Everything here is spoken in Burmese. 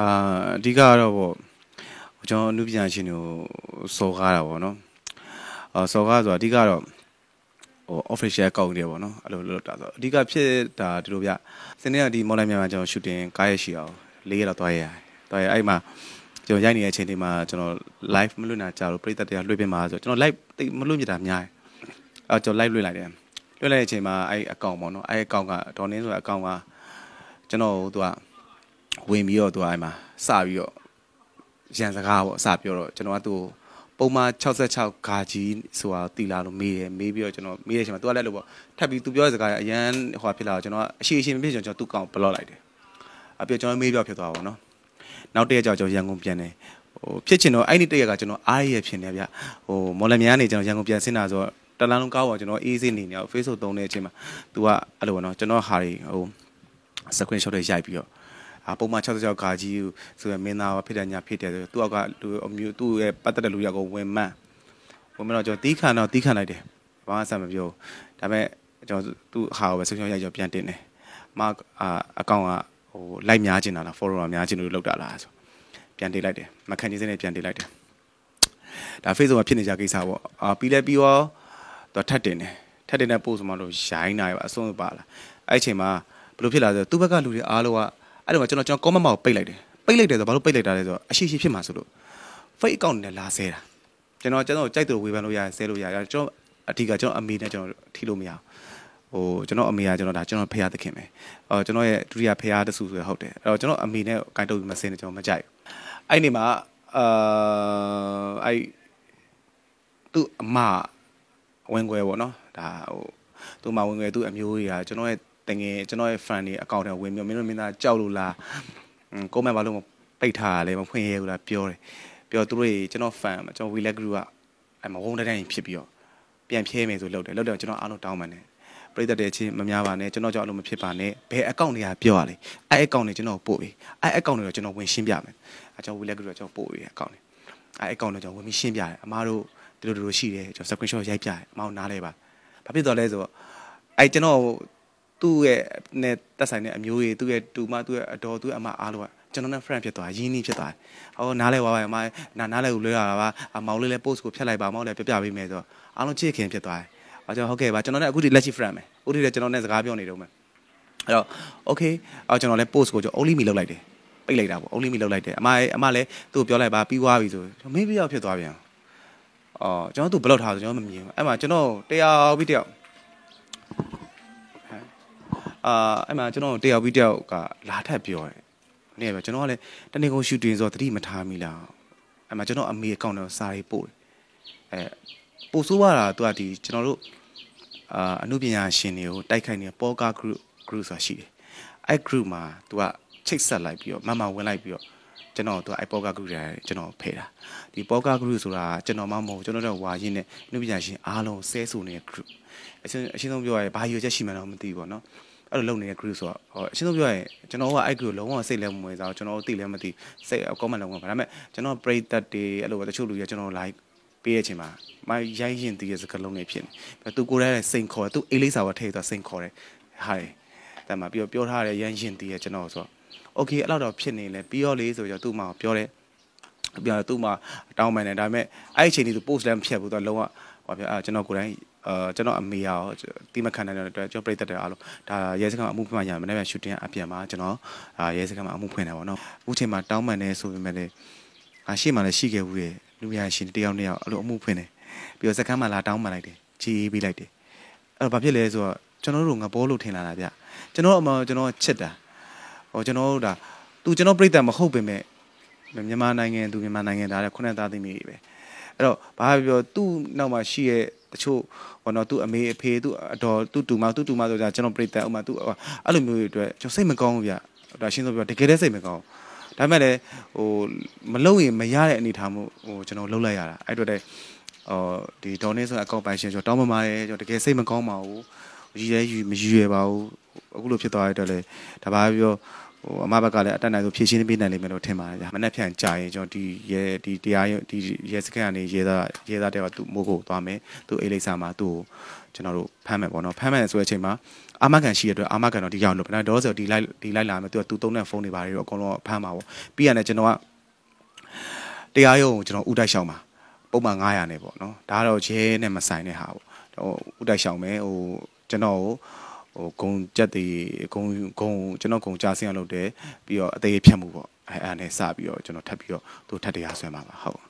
အာအဓိကကတော့ပေါ့ကျွန်တော်အမှုပညာရှင်တွေကိုစော်ကားတာပေါ့နော်အော်စော်ကားဆိုတာအဓိကတော့ဟို official account တွေပေါ့နော်အဲ့လိုလုပ်တာဆိုအဓိကဖြစ်တာဒီလိုဗျစနေကဒီ online မြန်မာကျွန်တော် shooting ကားရရှိအောင်၄ရက်လောက်သွားရရတယ်သွားရအဲ့မှာကျွန်တော်ရိုက်နေတဲ့အချိန်ဒီမှာကျွန်တော် live မလွတ်နိုင်ကြလို့ပြိသက်တရားလွှင့်ပြမှာဆိုကျွန်တော် live မလွတ်ပြတာများတယ်အဲ့ကျွန်တော် live လွှင့်လိုက်တယ်လွှင့်လိုက်တဲ့အချိန်မှာအဲ့ account ပေါ့နော်အဲ့ account ကဒေါ်နင်းဆိုတဲ့ account ကကျွန်တော်ဟိုသူကဝင်ပြီးတော့သူအဲ့မှာစပြီးတော့ရန်စကားပေါ့စပြောတော့ကျွန်တော်ကသူ့ပုံမှန်66ဂါကြီးဆိုတာတီလာလို့မေးတယ်မေးပြီးတော့ကျွန်တော်မေးတဲ့အချိန်မှာသူကလည်းလို့ပေါ့ထပ်ပြီးသူပြောတဲ့စကားအရန်ဟိုဖြစ်လာတော့ကျွန်တော်အရှိအရှိမဖြစ်ကျွန်တော်သူ့ကောင်ဘလော့လိုက်တယ်အပြည့်ကျွန်တော်မေးပြောဖြစ်သွားပါတော့နော်နောက်တရက်ကျတော့ကျွန်တော်ရန်ကုန်ပြန်တယ်ဟိုဖြစ်ချင်တော့အဲ့ဒီတရက်ကကျွန်တော်အားရရဖြစ်နေဗျဟိုမော်လမြန်းနေကျွန်တော်ရန်ကုန်ပြန်ဆင်းလာဆိုတော့တလန်းလုံးကားပေါ်ကျွန်တော်အေးစေးနေနေတော့ Facebook သုံးတဲ့အချိန်မှာ तू ကအဲ့လိုပေါ့နော်ကျွန်တော်ဟာတွေဟို screenshot တွေရိုက်ပြီးတော့ပုံမှန်66ကာကြီးဆိုရမင်းသားဖြစ်တယ်ညာဖြစ်တယ်ဆိုသူကလူအမျိုးသူ့ရဲ့ပတ်သက်တဲ့လူရောက်ကိုဝင်မှန်းဝင်မတော့ကျွန်တော်တီးခံတော့တီးခံလိုက်တယ်ဘာမှဆက်မပြောဒါပေမဲ့ကျွန်တော်သူ့ဟာကိုပဲဆုံးရှုံးရိုက်ကြောပြန်တင်တယ်မအကောင့်ကဟိုလိုက်များကျင်တာလား follower များကျင်လို့လောက်တာလားဆိုပြန်တင်လိုက်တယ်မခံချင်းစင်းနဲ့ပြန်တင်လိုက်တယ်ဒါ Facebook မှာဖြစ်နေကြကိစ္စပေါ့အာပြီးလဲပြီးရောသူထပ်တင်တယ်ထပ်တင်တဲ့ post မှာလို့ရိုင်းနိုင်ပါအဆုံးပါလားအဲ့အချိန်မှာဘယ်လိုဖြစ်လာလဲသူ့ဘက်ကလူတွေအားလုံးကအဲ့တော့ကျွန်တော်ကျွန်တော် comment မှာကိုပိတ်လိုက်တယ်ပိတ်လိုက်တယ်ဆိုဘာလို့ပိတ်လိုက်တာလဲဆိုတော့အရှိရှိဖြစ်မှာဆိုလို့ fake account နဲ့လာဆဲတာကျွန်တော်ကျွန်တော်ကြိုက်တယ်ဝေဖန်လို့ရတယ်ဆဲလို့ရတယ်ကျွန်တော်အဓိကကျွန်တော်အမေနဲ့ကျွန်တော်ထိလို့မရအောင်ဟိုကျွန်တော်အမေကကျွန်တော်ဒါကျွန်တော်ဖရာသခင်ပဲအော်ကျွန်တော်ရဲ့ဒုတိယဖရာတဆူဆိုရဟုတ်တယ်အဲ့တော့ကျွန်တော်အမေနဲ့ကိုင်တုတ်ပြီးမစင်းနဲ့ကျွန်တော်မကြိုက်ဘူးအဲ့ဒီမှာအာအဲ့သူ့အမဝင်ခွဲပေါ့နော်ဒါဟိုသူ့မဝင်ခွဲသူ့အမျိုးကြီးကကျွန်တော်ရဲ့တကယ်ကျွန်တော်ရဲ့ fan တွေ account ထဲဝင်ပြီးမင်းတို့မင်းသားကြောက်လို့လား comment ဘာလို့ပိတ်ထားတာလဲမဖွင့်ရဲဘူးလားပြောတယ်ပြောသူတို့ကျွန်တော် fan ကျွန်တော် we like group ကအဲမဝုန်းတိုင်းဖြစ်ပြီးတော့ပြန်ဖြဲမယ်ဆိုလှုပ်တယ်လှုပ်တယ်ကျွန်တော်အားလုံးတောင်းပန်တယ်ပြိတ္တတဲ့အချင်းမများပါနဲ့ကျွန်တော်ကြောင့်အဲ့လိုမဖြစ်ပါနဲ့ဘယ်အကောင့်တွေကပြောရလဲအဲ့အကောင့်တွေကျွန်တော်ပို့ပေးအဲ့အကောင့်တွေတော့ကျွန်တော်ဝင်ရှင်းပြမယ်အကျွန်တော် we like group ကကျွန်တော်ပို့ပေးတဲ့အကောင့်တွေအဲ့အကောင့်တွေကျွန်တော်ဝင်ပြီးရှင်းပြတယ်အမားတို့ဒီလိုဒီလိုရှိတယ်ကျွန်တော် screenshot ရိုက်ပြတယ်အမားတို့နားလဲပါဘာဖြစ်တော့လဲဆိုတော့အဲ့ကျွန်တော်သူ့ရဲ့နဲ့တက်ဆိုင်တဲ့အမျိုးကြီးသူ့ရဲ့တူမသူ့ရဲ့အတော်သူ့ရဲ့အမအားလုံးကကျွန်တော်နဲ့ friend ဖြစ်သွားရင်းနှီးဖြစ်သွားဟောနားလဲပါပါအမနားနားလဲကိုလွှဲရတာပါမောင်လေးလည်း post ကိုဖြတ်လိုက်ပါမောင်လည်းပြပြပေးမယ်ဆိုတော့အားလုံးချစ်ခင်ဖြစ်သွားတယ်။အဲကျွန်တော်ဟုတ်ကဲ့ပါကျွန်တော်နဲ့အခုဒီလက်ရှိ friend ပဲ။အခုဒီလည်းကျွန်တော်နဲ့စကားပြောနေတော့မယ်။အဲ့တော့ okay အော်ကျွန်တော်လည်း post ကိုကျွန်တော် only me လောက်လိုက်တယ်။ပိတ်လိုက်တာပေါ့ only me လောက်လိုက်တယ်။အမအမလည်းသူ့ကိုပြောလိုက်ပါပြီးွားပြီဆိုကျွန်တော်မင်းပြောက်ဖြစ်သွားပြန်။အော်ကျွန်တော်သူ့ဘလော့ထားဆိုကျွန်တော်မမြင်ဘူး။အဲ့မှာကျွန်တော်တယောက်ပြီးတယောက်အာအဲ့မှာကျွန်တော်တယောက်ပြီးတယောက်ကလာထပ်ပြောတယ်။နေ့ကကျွန်တော်ကလည်းတနေကုန်ရှူတင်ဆိုတော့တတိမထားမိလား။အဲ့မှာကျွန်တော်အမေအကောင့်တော့စာရေးပို့တယ်။အဲပို့ဆိုးရတာသူကဒီကျွန်တော်တို့အာအမှုပညာရှင်တွေကိုတိုက်ခိုက်နေတဲ့ Poker Group Group ဆိုတာရှိတယ်။အဲ့ Group မှာသူကချိတ်ဆက်လိုက်ပြီးတော့မမဝင်လိုက်ပြီးတော့ကျွန်တော်သူအိုက်ပေါကဂရုတွေကျွန်တော်ဖယ်တာဒီပေါကဂရုဆိုတာကျွန်တော်မှမဟုတ်ကျွန်တော်တို့ဝါရင်းနဲ့နှုတ်ပညာရှင်အားလုံးဆဲဆိုနေတဲ့ group အရှင်းအရှင်းဆုံးပြောရရင်ဘာရည်ရွယ်ချက်ရှိမှန်းတော့မသိဘူးပေါ့နော်အဲ့လိုလုပ်နေတဲ့ group ဆိုတော့အရှင်းဆုံးပြောရရင်ကျွန်တော်ကအဲ့ group လုံးဝစိတ်လည်းမဝင်စားဘူးကျွန်တော်တို့သိလည်းမသိစိတ် comment လုံးဝဒါပေမဲ့ကျွန်တော်ပရိသတ်တွေအဲ့လိုပဲတချို့လူတွေကကျွန်တော် live ပေးရခြင်းမှာမရိုင်းရင်တည်တဲ့စကားလုံးတွေဖြစ်နေသူကိုယ်တိုင်စိန်ခေါ်သူအေးလေးစာဝထည့်သွားစိန်ခေါ်တယ်ဟာတယ်တမ်းမှာပြီးတော့ပြောထားတယ်ရမ်းရင်တည်ရကျွန်တော်ဆိုတော့ okay အဲ့လောက်တော့ဖြစ်နေလဲပြီးတော့လေဆိုတော့သူ့မှာပြောတယ်ပြန်သူ့မှာတောင်းပန်တယ်ဒါပေမဲ့အဲ့အချိန်ကြီးသူ post လည်းမဖြတ်ဘူးသူကလုံးဝဟောပြောအာကျွန်တော်ကိုယ်တိုင်အာကျွန်တော်အမေရောတိမခံနိုင်တဲ့အတွက်ကျွန်တော်ပြည်သက်တယ်အားလုံးဒါရဲစခန်းမှာအမှုဖွင့်ရမယ်မနေ့က shooting အပြန်မှာကျွန်တော်အာရဲစခန်းမှာအမှုဖွင့်တာပေါ့နော်အခုချိန်မှာတောင်းပန်နေဆိုပေမဲ့လည်းအာရှိမှလည်းရှိခဲ့ဘူးရဲ့လူရရှင်တယောက်နှစ်ယောက်အဲ့လိုအမှုဖွင့်တယ်ပြီးတော့စခန်းမှာလာတောင်းပန်လိုက်တယ်ချီးပေးလိုက်တယ်အဲ့တော့ဘာဖြစ်လဲဆိုတော့ကျွန်တော်တို့ငဘောလို့ထင်လာတာဗျကျွန်တော်အမကျွန်တော်ချစ်တာဟောကျွန်တော်တို့ဒါသူကျွန်တော်ပြည်သက်မဟုတ်ပေမဲ့မြန်မာနိုင်ငံသူမြန်မာနိုင်ငံသားတဲ့ခုနှစ်သားသမီးတွေပဲအဲ့တော့ဘာပြောသူ့နောက်မှာရှိရဲ့တချို့ဟောနော်သူ့အမေအဖေသူ့အတော်သူ့တူမသူ့တူမဆိုကြကျွန်တော်ပြိတ္တဥမာသူ့အဲ့လိုမျိုးတွေအတွက်ကျွန်တော်စိတ်မကောင်းဘူးဗျဒါရှင်းဆိုပြောတကယ်တည်းစိတ်မကောင်းဒါပေမဲ့လည်းဟိုမလုံရင်မရတဲ့အနေထားမျိုးဟိုကျွန်တော်လှုပ်လိုက်ရတာအဲ့အတွက်လည်းဟောဒီဒေါ်နေဆိုအကောင့်ပိုင်ရှင်ကျွန်တော်တောင်းပန်ပါတယ်ကျွန်တော်တကယ်စိတ်မကောင်းပါဘူးရည်ရဲယူမယူရပါဘူးအခုလိုဖြစ်သွားတဲ့အတွက်လည်းဒါပါပြောဟိုအမဘက်ကလည်းအတက်နိုင်ဆုံးဖြည့်ရှင်းပေးနိုင်လိမ့်မယ်လို့ထင်ပါတယ်ဗျာမနေ့ဖြန်ကြာရင်ကျွန်တော်ဒီရဲဒီတရားဒီရဲစခန်းကနေရဲသားရဲသားတဲ့ကသူ့မိုးကိုသွားမယ်သူ့အိလိပ်စာမှာသူ့ကိုကျွန်တော်တို့ဖမ်းမယ်ပေါ့နော်ဖမ်းမယ်ဆိုတဲ့အချိန်မှာအာမခံရှိရတဲ့အာမခံတော့ဒီရောက်လို့ဗျာတော့ဆိုဒီလိုက်ဒီလိုက်လာမယ်သူကသူ့သုံးတဲ့ဖုန်းတွေပါတယ်တော့အကုန်လုံးဖမ်းပါပေါ့ပြီးရတယ်ကျွန်တော်ကတရားရုံးကိုကျွန်တော်ဥတိုက်ရှောင်ပါပုံမှန်900နဲ့ပေါ့နော်ဒါကတော့ရဲနဲ့မဆိုင်တဲ့ဟာပေါ့ဟိုဥတိုက်ရှောင်မယ်ဟိုကျွန်တော်ကိုဟိုဂုံကြက်သေးဂုံဂုံကျွန်တော်ဂုံကြာဆင်းအောင်လုပ်တယ်ပြီးတော့အသေးဖြတ်မှုပေါ့အဲအဲနဲ့စပြီးတော့ကျွန်တော်ထပ်ပြီးတော့သူထပ်တရားဆွဲမှာပါဟုတ်